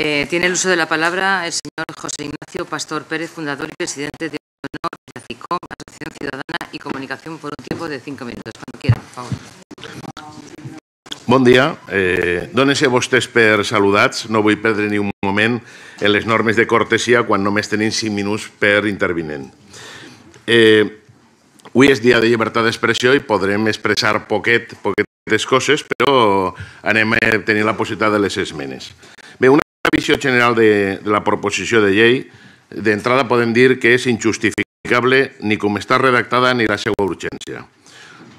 Eh, tiene el uso de la palabra el señor José Ignacio Pastor Pérez, fundador y presidente de Honor de CICOM, Asociación Ciudadana y Comunicación, por un tiempo de cinco minutos. Cuando quiera, por favor. Bon dia. Eh, Dóna-se vostès per saludats. No vull perdre ni un moment en les normes de cortesia quan només tenim 5 minuts per intervinent. Eh, avui és dia de llibertat d'expressió i podrem expressar poquet, poquetes coses, però anem a eh, tenir la possibilitat de les esmenes visió general de, de la proposició de llei, d'entrada podem dir que és injustificable ni com està redactada ni la seva urgència.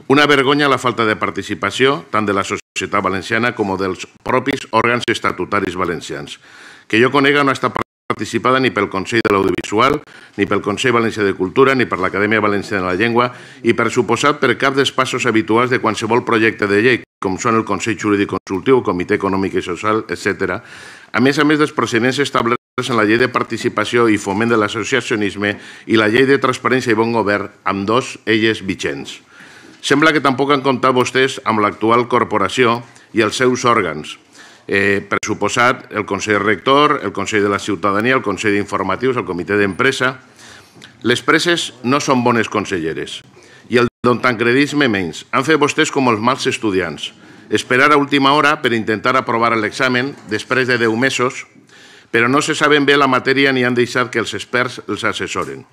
Una vergonya la falta de participació tant de la societat valenciana com dels propis òrgans estatutaris valencians. Que jo conega no està participada ni pel Consell de l'Audiovisual, ni pel Consell Valencià de Cultura, ni per l'Acadèmia Valenciana de la Llengua i, per suposat, per cap dels passos habituals de qualsevol projecte de llei com són el Consell Jurídic Consultiu, Comitè Econòmic i Social, etc. A més a més dels procediments establerts en la llei de participació i foment de l'associacionisme i la llei de transparència i bon govern, amb dos elles vigents. Sembla que tampoc han comptat vostès amb l'actual corporació i els seus òrgans. Eh, per suposat, el Consell Rector, el Consell de la Ciutadania, el Consell d'Informatius, el Comitè d'Empresa... Les preses no són bones conselleres i el d'ontancredisme menys. Han fet vostès com els mals estudiants. Esperar a última hora per intentar aprovar l'examen després de 10 mesos, però no se saben bé la matèria ni han deixat que els experts els assessoren.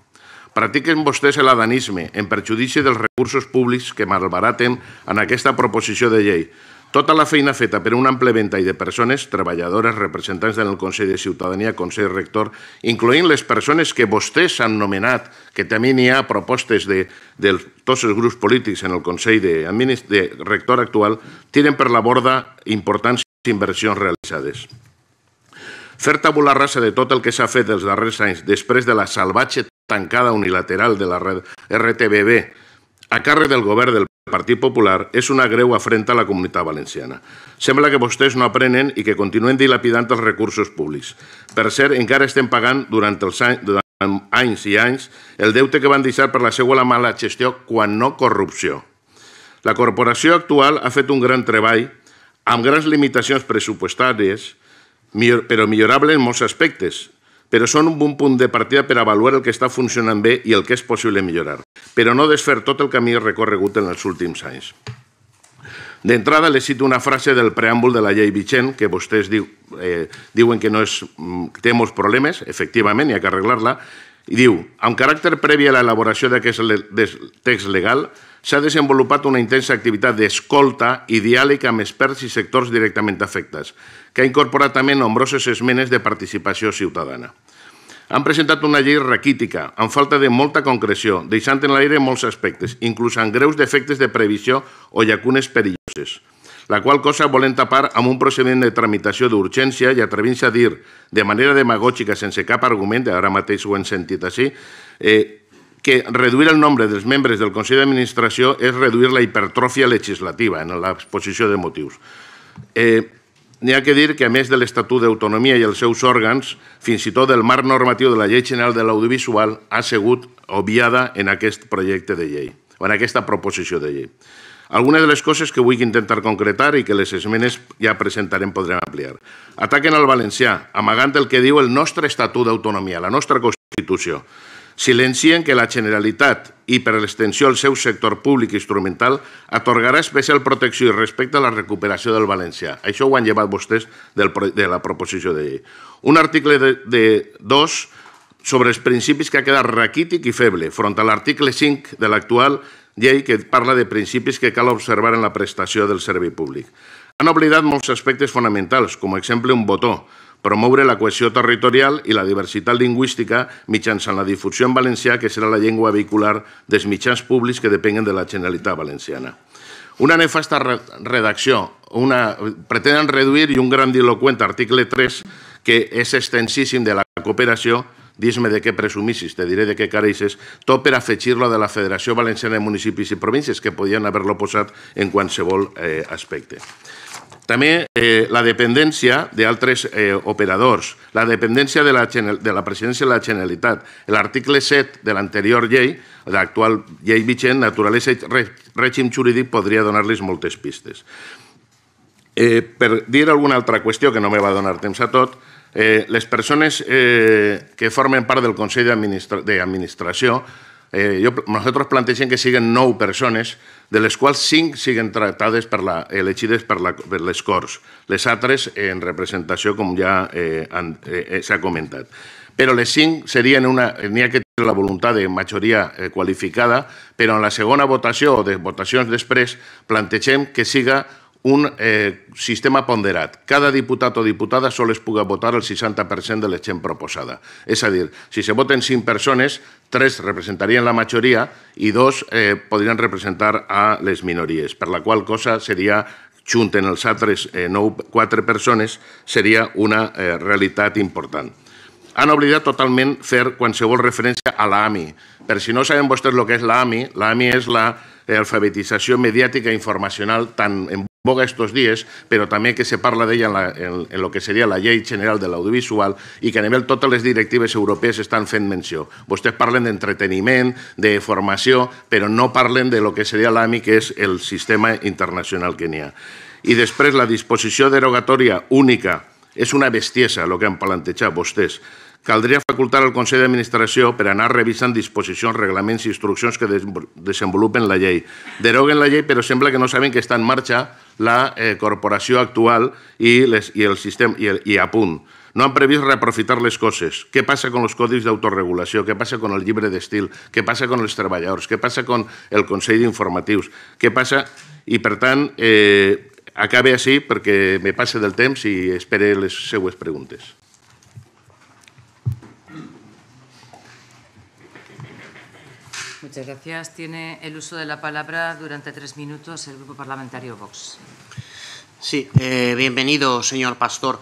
Pratiquen vostès l'adanisme en perjudici dels recursos públics que malbaraten en aquesta proposició de llei, tota la feina feta per un ample ventall de persones, treballadores, representants del Consell de Ciutadania, Consell Rector, incloent les persones que vostès han nomenat, que també n'hi ha propostes de, de tots els grups polítics en el Consell de, de Rector actual, tiren per la borda importants inversions realitzades. Fer tabular rasa de tot el que s'ha fet els darrers anys després de la salvatge tancada unilateral de la RTBB a càrrec del govern del el Partit Popular és una greu afrenta a la comunitat valenciana. Sembla que vostès no aprenen i que continuen dilapidant els recursos públics. Per cert, encara estem pagant durant, els anys, durant anys i anys el deute que van deixar per la seva mala gestió, quan no corrupció. La corporació actual ha fet un gran treball amb grans limitacions pressupostàries, però millorable en molts aspectes, però són un bon punt de partida per avaluar el que està funcionant bé i el que és possible millorar, però no desfer tot el camí recorregut en els últims anys. D'entrada, li cito una frase del preàmbul de la llei Vicent, que vostès diu, eh, diuen que no és, mm, té molts problemes, efectivament, hi ha que arreglar-la, i diu, amb caràcter previ a l'elaboració d'aquest text legal, s'ha desenvolupat una intensa activitat d'escolta i diàleg amb experts i sectors directament afectats, que ha incorporat també nombroses esmenes de participació ciutadana. Han presentat una llei raquítica, amb falta de molta concreció, deixant en l'aire molts aspectes, inclús amb greus defectes de previsió o llacunes perilloses la qual cosa volen tapar amb un procediment de tramitació d'urgència i atrevint-se a dir de manera demagògica, sense cap argument, ara mateix ho hem sentit així, eh, que reduir el nombre dels membres del Consell d'Administració és reduir la hipertròfia legislativa en l'exposició de motius. Eh, N'hi ha que dir que, a més de l'Estatut d'Autonomia i els seus òrgans, fins i tot el marc normatiu de la Llei General de l'Audiovisual ha sigut obviada en aquest projecte de llei, o en aquesta proposició de llei. Algunes de les coses que vull intentar concretar i que les esmenes ja presentarem podrem ampliar. Ataquen al valencià, amagant el que diu el nostre Estatut d'Autonomia, la nostra Constitució silencien que la Generalitat i, per l'extensió al seu sector públic instrumental, atorgarà especial protecció i respecte a la recuperació del valencià. Això ho han llevat vostès de la proposició de llei. Un article de, de 2 sobre els principis que ha quedat raquític i feble, front a l'article 5 de l'actual llei que parla de principis que cal observar en la prestació del servei públic. Han oblidat molts aspectes fonamentals, com exemple un botó, promoure la cohesió territorial i la diversitat lingüística mitjançant la difusió en valencià, que serà la llengua vehicular dels mitjans públics que depenguen de la Generalitat Valenciana. Una nefasta redacció, una, pretenen reduir i un gran grandiloquent article 3 que és extensíssim de la cooperació, dis-me de què presumissis, te diré de què careixes, tot per afegir-lo de la Federació Valenciana de Municipis i Províncies, que podien haver-lo posat en qualsevol eh, aspecte. També eh, la dependència d'altres eh, operadors, la dependència de la, de la presidència de la Generalitat. L'article 7 de l'anterior llei, l'actual llei vigent, naturalesa i règim jurídic podria donar-los moltes pistes. Eh, per dir alguna altra qüestió, que no me va donar temps a tot, eh, les persones eh, que formen part del Consell d'Administració, eh, jo, nosaltres plantegem que siguen nou persones de les quals cinc siguen tractades per la, elegides per, la, per les Corts, les altres en representació, com ja eh, eh, eh, s'ha comentat. Però les cinc serien una... N'hi ha que la voluntat de majoria eh, qualificada, però en la segona votació o de votacions després plantegem que siga un eh, sistema ponderat. Cada diputat o diputada sol es puga votar el 60% de la gent proposada. És a dir, si se voten 5 persones, 3 representarien la majoria i 2 eh, podrien representar a les minories, per la qual cosa seria junten els altres eh, 9, 4 persones, seria una eh, realitat important han oblidat totalment fer qualsevol referència a l'AMI. Per si no saben vostès el que és l'AMI, l'AMI és l'alfabetització la, eh, mediàtica informacional tan en boga estos dies, però també que se parla d'ella en, la, en, lo que seria la llei general de l'audiovisual i que a nivell totes les directives europees estan fent menció. Vostès parlen d'entreteniment, de formació, però no parlen de lo que seria l'AMI, que és el sistema internacional que n'hi ha. I després la disposició derogatòria única és una bestiesa el que han plantejat vostès. Caldria facultar el Consell d'Administració per anar revisant disposicions, reglaments i instruccions que desenvolupen la llei. Deroguen la llei, però sembla que no saben que està en marxa la eh, corporació actual i, les, i el sistema i, el, i a punt. No han previst reaprofitar les coses. Què passa amb els codis d'autorregulació? Què passa amb el llibre d'estil? Què passa amb els treballadors? Què passa amb el Consell d'Informatius? Què passa... I, per tant, eh, acabe així perquè me passe del temps i espere les seues preguntes. Muchas gracias. Tiene el uso de la palabra durante tres minutos el Grupo Parlamentario Vox. Sí, eh, bienvenido, señor Pastor.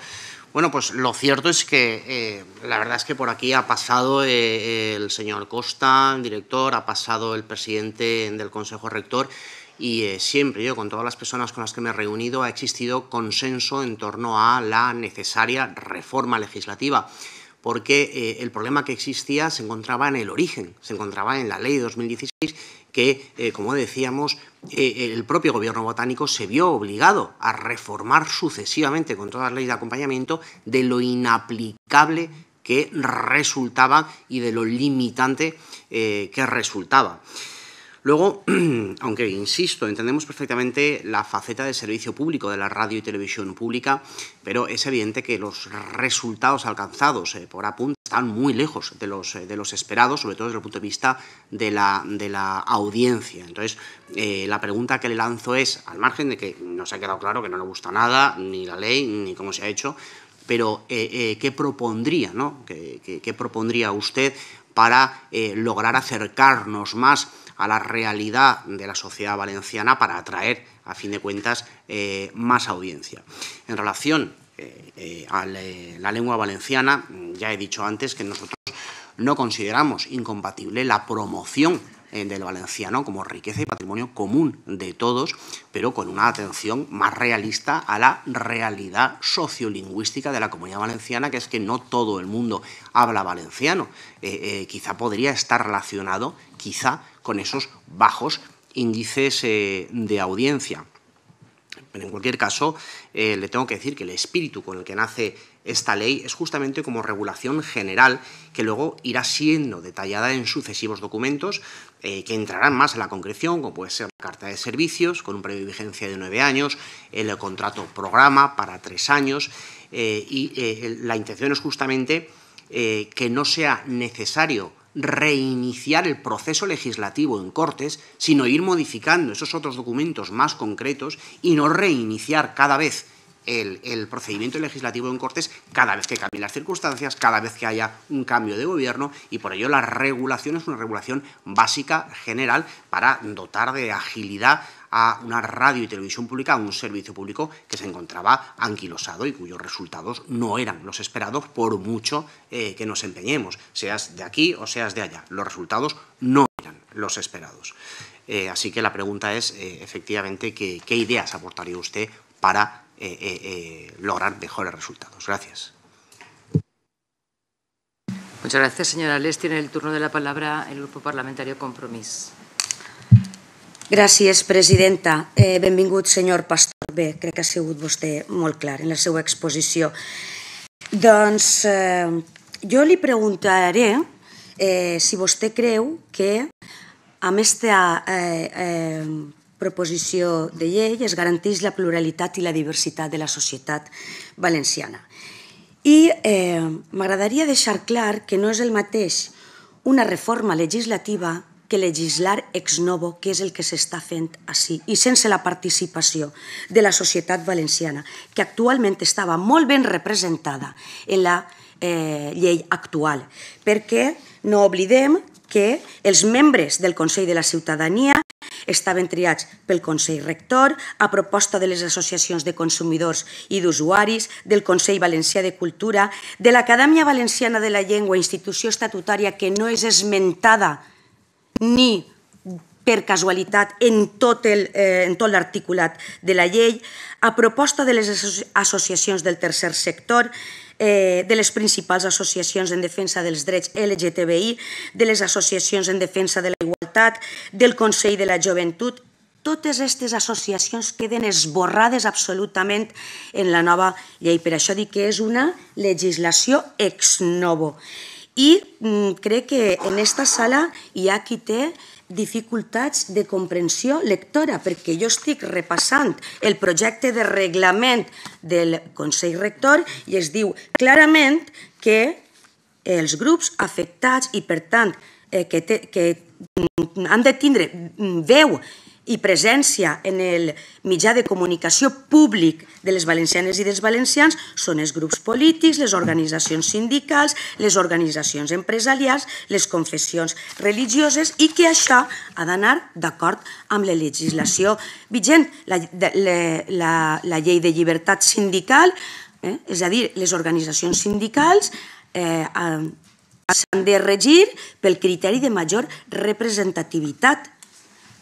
Bueno, pues lo cierto es que eh, la verdad es que por aquí ha pasado eh, el señor Costa, director, ha pasado el presidente del Consejo Rector y siempre yo, con todas las personas con las que me he reunido, ha existido consenso en torno a la necesaria reforma legislativa porque eh, el problema que existía se encontraba en el origen, se encontraba en la ley de 2016 que, eh, como decíamos, eh, el propio gobierno botánico se vio obligado a reformar sucesivamente con todas las leyes de acompañamiento de lo inaplicable que resultaba y de lo limitante que resultaba. Luego, aunque insisto, entendemos perfectamente la faceta de servicio público de la radio y televisión pública, pero es evidente que los resultados alcanzados eh, por Apunt están muy lejos de los, eh, de los esperados, sobre todo desde el punto de vista de la, de la audiencia. Entonces, eh, la pregunta que le lanzo es, al margen de que no se ha quedado claro que no le gusta nada, ni la ley, ni cómo se ha hecho, pero ¿qué propondría, no? qué propondría usted para lograr acercarnos más a la realidad de la sociedad valenciana para atraer, a fin de cuentas, eh, más audiencia. En relación eh, eh, a la lengua valenciana, ya he dicho antes que nosotros no consideramos incompatible la promoción del valenciano como riqueza y patrimonio común de todos, pero con una atención más realista a la realidad sociolingüística de la comunidad valenciana, que es que no todo el mundo habla valenciano. quizá podría estar relacionado, quizá, con esos bajos índices eh, de audiencia. Pero en cualquier caso, eh, le tengo que decir que el espíritu con el que nace esta ley es justamente como regulación general que luego irá siendo detallada en sucesivos documentos eh, que entrarán más en la concreción, como puede ser la Carta de Servicios, con un periodo de vigencia de nueve años, el contrato programa para tres años, y la intención es justamente que no sea necesario reiniciar el proceso legislativo en Cortes, sino ir modificando esos otros documentos más concretos y no reiniciar cada vez el, procedimiento legislativo en Cortes cada vez que cambien las circunstancias, cada vez que haya un cambio de gobierno y por ello la regulación es una regulación básica, general, para dotar de agilidad a una radio y televisión pública, a un servicio público que se encontraba anquilosado y cuyos resultados no eran los esperados por mucho eh, que nos empeñemos, seas de aquí o seas de allá. Los resultados no eran los esperados. Eh, así que la pregunta es, eh, efectivamente, ¿qué ideas aportaría usted para lograr mejores resultados? Gracias. Muchas gracias, señora Les. Tiene el turno de la palabra el Grupo Parlamentario Compromís. Gràcies, presidenta. Eh, benvingut, senyor Pastor. Bé, crec que ha sigut vostè molt clar en la seva exposició. Doncs eh, jo li preguntaré eh, si vostè creu que amb aquesta eh, eh, proposició de llei es garanteix la pluralitat i la diversitat de la societat valenciana. I eh, m'agradaria deixar clar que no és el mateix una reforma legislativa que legislar ex novo, que és el que s'està fent així, i sense la participació de la societat valenciana, que actualment estava molt ben representada en la eh, llei actual, perquè no oblidem que els membres del Consell de la Ciutadania estaven triats pel Consell Rector, a proposta de les associacions de consumidors i d'usuaris, del Consell Valencià de Cultura, de l'Acadèmia Valenciana de la Llengua, institució estatutària que no és esmentada ni per casualitat en tot eh, l'articulat eh, de la llei, a proposta de les associacions del tercer sector, eh, de les principals associacions en defensa dels drets LGTBI, de les associacions en defensa de la igualtat, del Consell de la Joventut, totes aquestes associacions queden esborrades absolutament en la nova llei. Per això dic que és una legislació ex novo. I mm, crec que en aquesta sala hi ha qui té dificultats de comprensió lectora, perquè jo estic repassant el projecte de reglament del Consell Rector i es diu clarament que els grups afectats i, per tant, eh, que, que mm, han de tindre mm, veu i presència en el mitjà de comunicació públic de les valencianes i dels valencians són els grups polítics, les organitzacions sindicals, les organitzacions empresarials, les confessions religioses i que això ha d'anar d'acord amb la legislació vigent, la, la, la, la llei de llibertat sindical, eh? és a dir, les organitzacions sindicals eh, s'han de regir pel criteri de major representativitat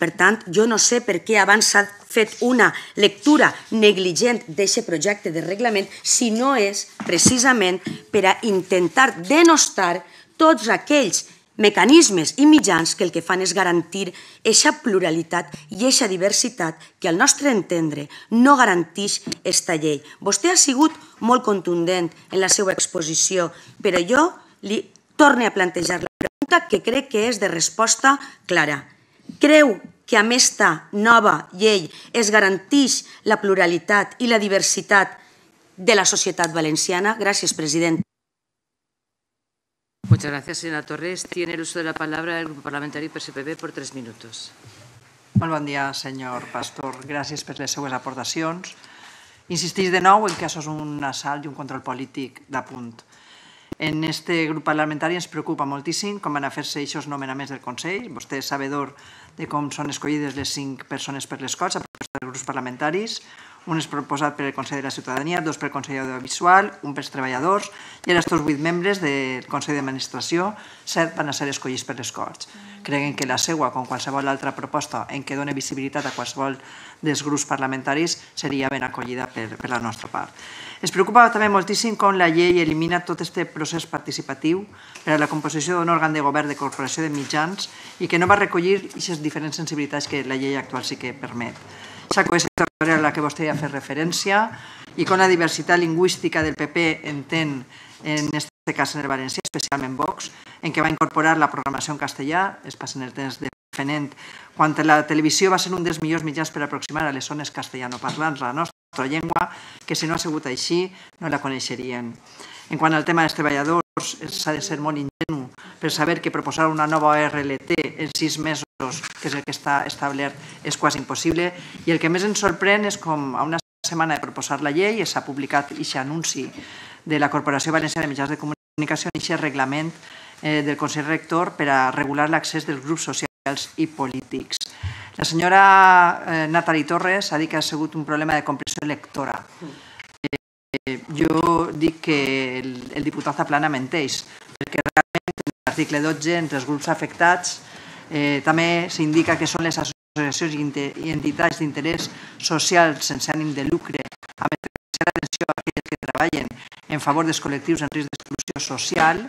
per tant, jo no sé per què abans s'ha fet una lectura negligent d'aquest projecte de reglament si no és precisament per a intentar denostar tots aquells mecanismes i mitjans que el que fan és garantir eixa pluralitat i eixa diversitat que al nostre entendre no garanteix aquesta llei. Vostè ha sigut molt contundent en la seva exposició, però jo li torne a plantejar la pregunta que crec que és de resposta clara. Creu que amb esta nova llei es garanteix la pluralitat i la diversitat de la societat valenciana. Gràcies, president. Moltes gràcies, senyora Torres. Tiene l'ús de la paraula el parlamentari per CPB per tres minuts. Molt bon dia, senyor Pastor. Gràcies per les seues aportacions. Insistís de nou en que això és un assalt i un control polític de punt. En este grup parlamentari ens preocupa moltíssim com van a fer-se aquests nomenaments del Consell. Vostè és sabedor de com són escollides les cinc persones per les Corts a proposta dels grups parlamentaris un és proposat pel Consell de la Ciutadania, dos pel Consell Audiovisual, un pels treballadors, i els tots vuit membres del Consell d'Administració, set van a ser escollits per les Corts. Creguen que la seva, com qualsevol altra proposta en què dona visibilitat a qualsevol dels grups parlamentaris, seria ben acollida per, per la nostra part. Es preocupa també moltíssim com la llei elimina tot aquest procés participatiu per a la composició d'un òrgan de govern de corporació de mitjans i que no va recollir aquestes diferents sensibilitats que la llei actual sí que permet esa cohesión territorial a la que vostè ja fa referència i com la diversitat lingüística del PP entén en aquest e cas en el València, especialment Vox, en què va incorporar la programació en castellà, es passa en el temps de Fenent, quan la televisió va ser un dels millors mitjans per aproximar a les zones castellanoparlants la nostra llengua, que si no ha sigut així no la coneixerien. En quant al tema dels treballadors, eh, s'ha de ser molt per saber que proposar una nova RLT en sis mesos, que és el que està establert, és quasi impossible. I el que més ens sorprèn és com a una setmana de proposar la llei s'ha publicat aquest anunci de la Corporació Valenciana de Mitjans de Comunicació, aquest reglament eh, del Consell Rector per a regular l'accés dels grups socials i polítics. La senyora eh, Natali Torres ha dit que ha sigut un problema de compressió electora. Eh, jo dic que el, el diputat Zaplana menteix, perquè article 12, entre els grups afectats, eh, també s'indica que són les associacions i entitats d'interès social sense ànim de lucre, amb especial atenció a aquelles que treballen en favor dels col·lectius en risc d'exclusió social,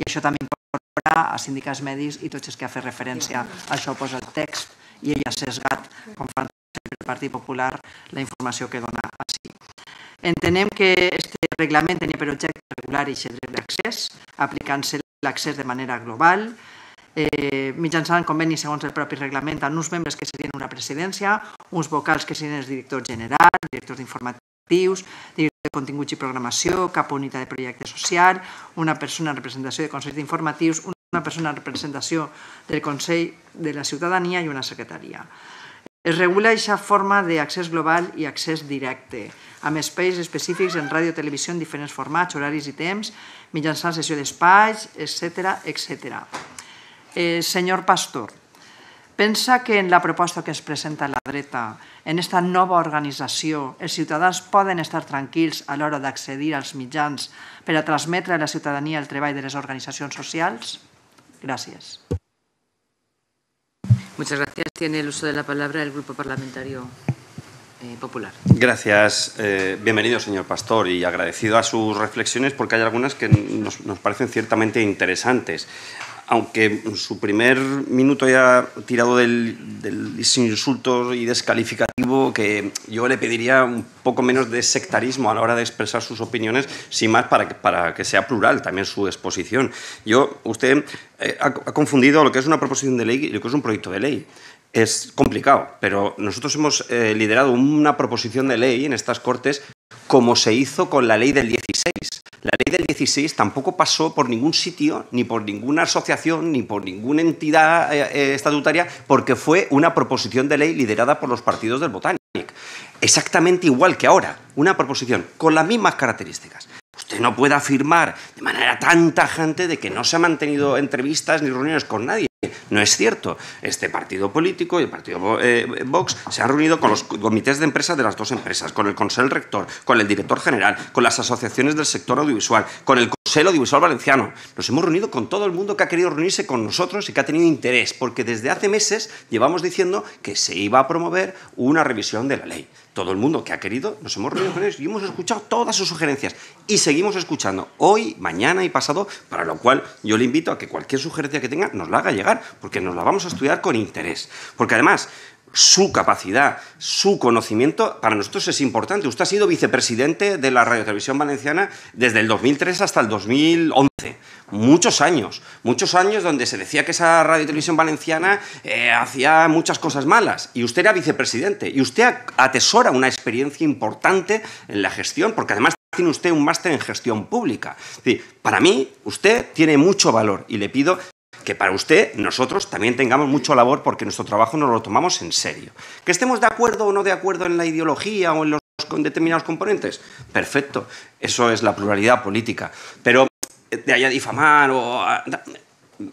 i això també incorpora a sindicats mèdics i tots els que ha fet referència a això posa el text i ella s'ha sesgat, com fan el Partit Popular, la informació que dona així. Entenem que este reglament tenia per objecte regular i aquest d'accés, aplicant-se l'accés de manera global, eh, mitjançant conveni segons el propi reglament amb uns membres que serien una presidència, uns vocals que serien els directors generals, directors d'informatius, directors de continguts i programació, cap unitat de projecte social, una persona en representació de consells d'informatius, una persona en representació del Consell de la Ciutadania i una secretaria. Es regula aquesta forma d'accés global i accés directe, amb espais específics en ràdio i televisió en diferents formats, horaris i temps, mitjançant sessió d'espais, etc etc. Eh, senyor Pastor, pensa que en la proposta que es presenta a la dreta, en aquesta nova organització, els ciutadans poden estar tranquils a l'hora d'accedir als mitjans per a transmetre a la ciutadania el treball de les organitzacions socials? Gràcies. Muchas gracias. Tiene el uso de la palabra el Grupo Parlamentario Eh, popular. Gracias, eh, bienvenido señor Pastor y agradecido a sus reflexiones porque hay algunas que nos, parecen ciertamente interesantes aunque su primer minuto haya tirado del, insulto y descalificativo, que yo le pediría un poco menos de sectarismo a la hora de expresar sus opiniones, sin más para que, para que sea plural también su exposición. Yo, usted eh, ha, confundido lo que es una proposición de ley y lo que es un proyecto de ley es complicado, pero nosotros hemos eh, liderado una proposición de ley en estas Cortes como se hizo con la ley del 16. La ley del 16 tampoco pasó por ningún sitio, ni por ninguna asociación, ni por ninguna entidad eh, eh, estatutaria, porque fue una proposición de ley liderada por los partidos del Botánico. Exactamente igual que ahora, una proposición con las mismas características. Usted no puede afirmar de manera tan tajante de que no se han mantenido entrevistas ni reuniones con nadie. No es cierto. Este partido político y el partido eh, Vox se han reunido con los comités de empresa de las dos empresas, con el Consejo Rector, con el director general, con las asociaciones del sector audiovisual, con el lo Divisor valenciano. Nos hemos reunido con todo el mundo que ha querido reunirse con nosotros y que ha tenido interés, porque desde hace meses llevamos diciendo que se iba a promover una revisión de la ley. Todo el mundo que ha querido, nos hemos reunido con ellos y hemos escuchado todas sus sugerencias. Y seguimos escuchando hoy, mañana y pasado, para lo cual yo le invito a que cualquier sugerencia que tenga nos la haga llegar, porque nos la vamos a estudiar con interés. Porque además, su capacidad, su conocimiento, para nosotros es importante. Usted ha sido vicepresidente de la Radio Televisión Valenciana desde el 2003 hasta el 2011. Muchos años, muchos años donde se decía que esa Radio Televisión Valenciana eh, hacía muchas cosas malas. Y usted era vicepresidente y usted atesora una experiencia importante en la gestión, porque además tiene usted un máster en gestión pública. para mí, usted tiene mucho valor y le pido que para usted, nosotros también tengamos mucho labor porque nuestro trabajo nos lo tomamos en serio. Que estemos de acuerdo o no de acuerdo en la ideología o en los determinados componentes, perfecto, eso es la pluralidad política. Pero eh, de allá difamar o...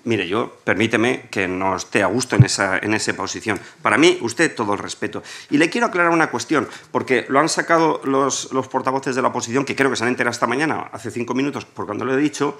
Mire, yo, permíteme que no esté a gusto en esa, en posición. Para mí, usted todo el respeto. Y le quiero aclarar una cuestión, porque lo han sacado los, portavoces de la oposición, que creo que se han enterado esta mañana, hace cinco minutos, porque cuando lo he dicho,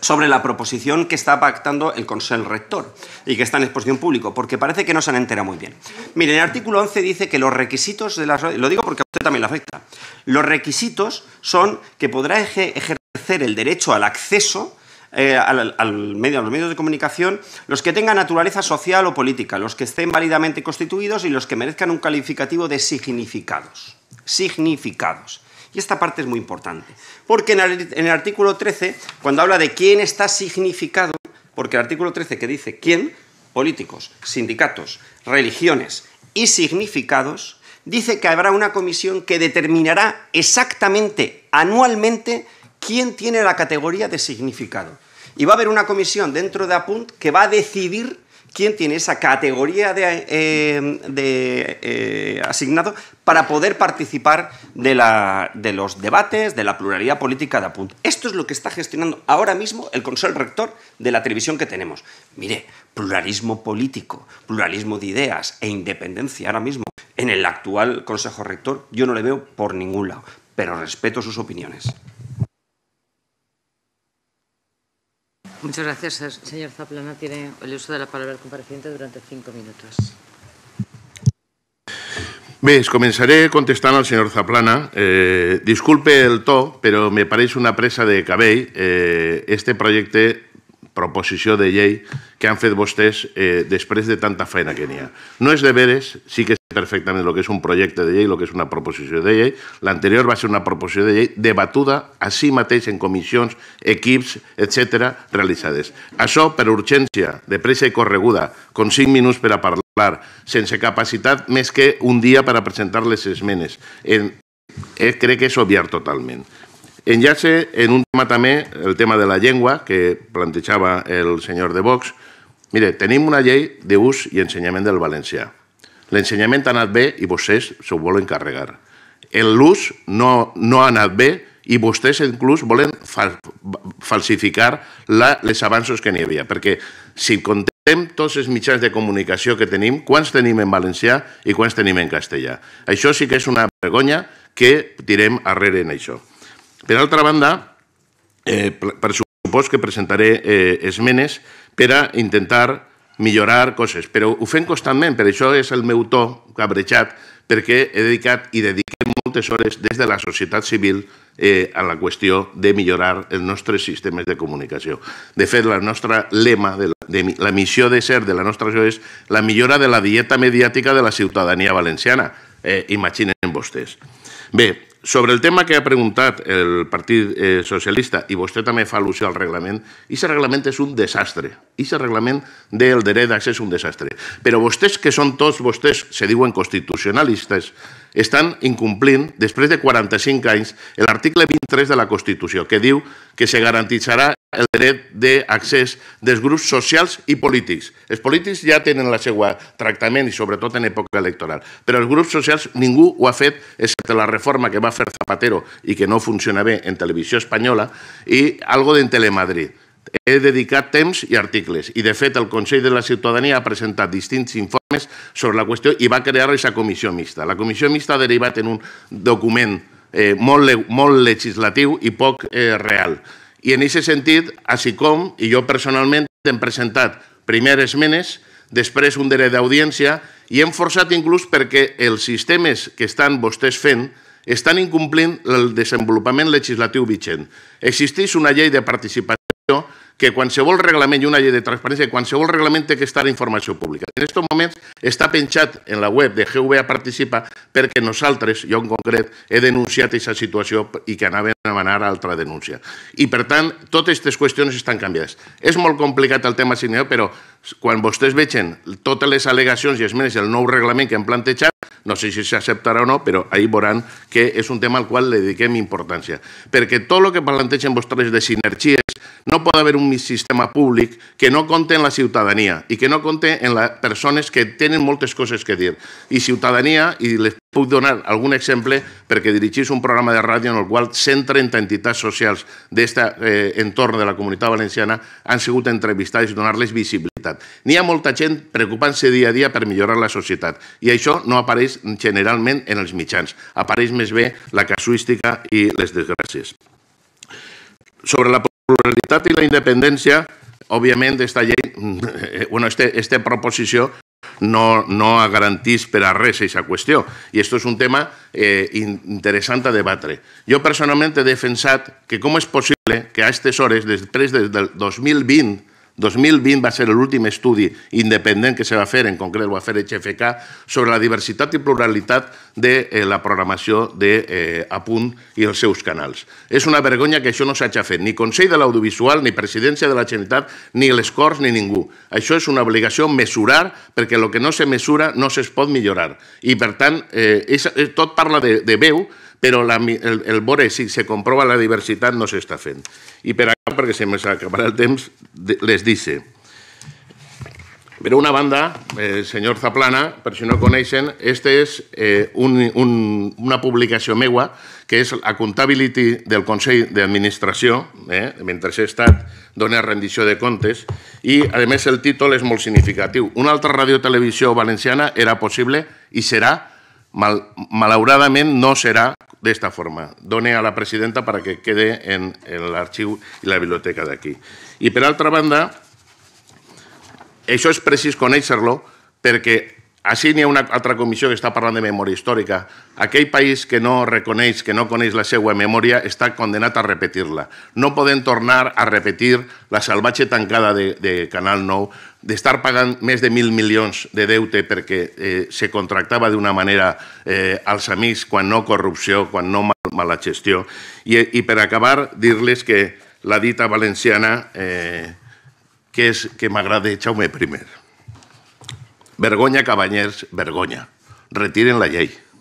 sobre la proposición que está pactando el Consejo Rector y que está en exposición pública, porque parece que no se han enterado muy bien. Miren, el artículo 11 dice que los requisitos de las... Lo digo porque a usted también le afecta. Los requisitos son que podrá ejercer el derecho al acceso eh, al, a los medios de comunicación, los que tengan naturaleza social o política, los que estén válidamente constituidos y los que merezcan un calificativo de significados. Significados. Y esta parte es muy importante, porque en el, artículo 13, cuando habla de quién está significado, porque el artículo 13 que dice quién, políticos, sindicatos, religiones y significados, dice que habrá una comisión que determinará exactamente, anualmente, quién tiene la categoría de significado. Y va a haber una comisión dentro de APUNT que va a decidir quién tiene esa categoría de, eh, eh, asignado para poder participar de, la, de, los debates, de la pluralidad política de Apunt. Esto es lo que está gestionando ahora mismo el Consejo Rector de la televisión que tenemos. Mire, pluralismo político, pluralismo de ideas e independencia ahora mismo en el actual Consejo Rector yo no le veo por ningún lado, pero respeto sus opiniones. Muchas gracias, señor Zaplana. Tiene el uso de la palabra el compareciente durante cinco minutos. Comenzaré contestando contestando al señor Zaplana. Eh, disculpe el to, pero me parece una presa de cabell eh, este proyecto… proposició de llei que han fet vostès eh, després de tanta feina que n'hi ha. No és de veres, sí que és perfectament el que és un projecte de llei, el que és una proposició de llei. L'anterior va ser una proposició de llei debatuda a si mateix en comissions, equips, etc realitzades. Això per urgència, de pressa i correguda, com cinc minuts per a parlar, sense capacitat més que un dia per a presentar les esmenes. Eh, crec que és obviar totalment. Enllace en un tema també, el tema de la llengua, que plantejava el senyor de Vox. Mire, tenim una llei d'ús i ensenyament del valencià. L'ensenyament ha anat bé i vostès s'ho volen carregar. L'ús no, no ha anat bé i vostès inclús volen fa, falsificar la, les avanços que n'hi havia, perquè si contem tots els mitjans de comunicació que tenim, quants tenim en valencià i quants tenim en castellà. Això sí que és una vergonya que tirem arrere en això. Per altra banda, eh, per supost que presentaré eh, esmenes per a intentar millorar coses, però ho fem constantment, per això és el meu to cabrejat, perquè he dedicat i dediquem moltes hores des de la societat civil eh, a la qüestió de millorar els nostres sistemes de comunicació. De fet, la nostra lema, de la, missió de ser de la nostra joia és la millora de la dieta mediàtica de la ciutadania valenciana. Eh, imaginen vostès. Bé, sobre el tema que ha preguntat el Partit eh, Socialista, i vostè també fa al·lusió al reglament, i aquest reglament és un desastre. I aquest reglament del dret d'accés és un desastre. Però vostès, que són tots vostès, se diuen constitucionalistes, estan incomplint, després de 45 anys, l'article 23 de la Constitució, que diu que se garantitzarà el dret d'accés dels grups socials i polítics. Els polítics ja tenen la seu tractament i sobretot en època electoral, però els grups socials ningú ho ha fet, excepte la reforma que va fer Zapatero i que no funciona bé en televisió espanyola, i algo d'en Telemadrid. He dedicat temps i articles i, de fet, el Consell de la Ciutadania ha presentat distints informes sobre la qüestió i va crear aquesta comissió mixta. La comissió mixta ha derivat en un document eh, molt, molt legislatiu i poc eh, real. I en aquest sentit, així com, i jo personalment, hem presentat primer esmenes, després un dret d'audiència i hem forçat inclús perquè els sistemes que estan vostès fent estan incomplint el desenvolupament legislatiu vigent. Existeix una llei de participació que qualsevol reglament i una llei de transparència, qualsevol reglament té que estar a informació pública. En aquests moments està penjat en la web de GVA Participa perquè nosaltres, jo en concret, he denunciat aquesta situació i que anaven a demanar altra denúncia. I, per tant, totes aquestes qüestions estan canviades. És molt complicat el tema signat, però quan vostès vegen totes les al·legacions i esmenes del nou reglament que hem plantejat, no sé si s'acceptarà o no, però ahir veuran que és un tema al qual li dediquem importància. Perquè tot el que plantegen vostres de sinergia no pot haver un sistema públic que no compte en la ciutadania i que no compte en les persones que tenen moltes coses que dir. I ciutadania, i les puc donar algun exemple perquè dirigís un programa de ràdio en el qual 130 entitats socials d'aquest eh, entorn de la comunitat valenciana han sigut entrevistades i donar-les visibilitat. N'hi ha molta gent preocupant-se dia a dia per millorar la societat i això no apareix generalment en els mitjans. Apareix més bé la casuística i les desgràcies. Sobre la pluralitat i la independència, òbviament, d'esta llei, bueno, este, este proposició no, no garantís per a res aquesta qüestió. I això és un tema eh, interessant a debatre. Jo personalment he defensat que com és possible que a aquestes hores, després del 2020, 2020 va ser l'últim estudi independent que se va fer, en concret va fer HFK, sobre la diversitat i pluralitat de eh, la programació d'Apunt eh, i els seus canals. És una vergonya que això no s'hagi fet, ni Consell de l'Audiovisual, ni Presidència de la Generalitat, ni les Corts, ni ningú. Això és una obligació mesurar, perquè el que no se mesura no es pot millorar. I, per tant, eh, eh, tot parla de, de veu, però la, el, vore, si se comprova la diversitat no s'està fent. I per perquè se me acabarà el temps, les dice. Per una banda, eh, senyor Zaplana, per si no coneixen, este és eh, un, un, una publicació meua que és la Comptability del Consell d'Administració, eh, mentre he estat dona rendició de comptes, i, a més, el títol és molt significatiu. Una altra radiotelevisió valenciana era possible i serà, mal, malauradament no serà de esta forma. Doné a la presidenta para que quede en, en archivo y la biblioteca de aquí. Y, por otra banda, eso es preciso conocerlo, porque perquè així n'hi ha una altra comissió que està parlant de memòria històrica. Aquell país que no reconeix, que no coneix la seva memòria, està condenat a repetir-la. No podem tornar a repetir la salvatge tancada de, de Canal 9, d'estar pagant més de mil milions de deute perquè eh, se contractava d'una manera eh, als amics, quan no corrupció, quan no mal, mala gestió. I, i per acabar, dir-les que la dita valenciana, eh, que és que m'agrada Jaume primer. Vergoña, Cabañes, vergoña. Retiren la ley.